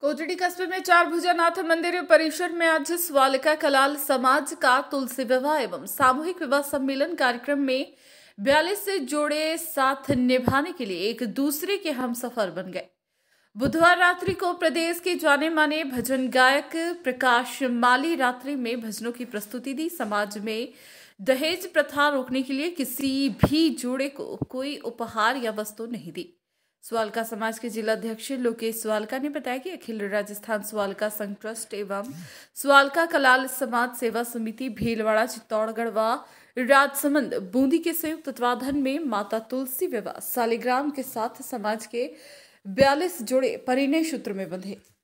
कोटड़ी कस्बे में चार भुजानाथ मंदिर परिसर में आज स्वालिका कलाल समाज का तुलसी विवाह एवं सामूहिक विवाह सम्मेलन कार्यक्रम में बयालीस से जोड़े साथ निभाने के लिए एक दूसरे के हम सफर बन गए बुधवार रात्रि को प्रदेश के जाने माने भजन गायक प्रकाश माली रात्रि में भजनों की प्रस्तुति दी समाज में दहेज प्रथा रोकने के लिए किसी भी जोड़े को कोई उपहार या वस्तु नहीं दी स्वालका समाज के जिला अध्यक्ष लोकेश स्वालका ने बताया कि अखिल राजस्थान स्वालका संघ ट्रस्ट एवं स्वालका कलाल समाज सेवा समिति भीलवाड़ा चित्तौड़गढ़ व राजसमंद बूंदी के संयुक्त तत्वाधान में माता तुलसी विवाह सालिग्राम के साथ समाज के बयालीस जोड़े परिणय सूत्र में बंधे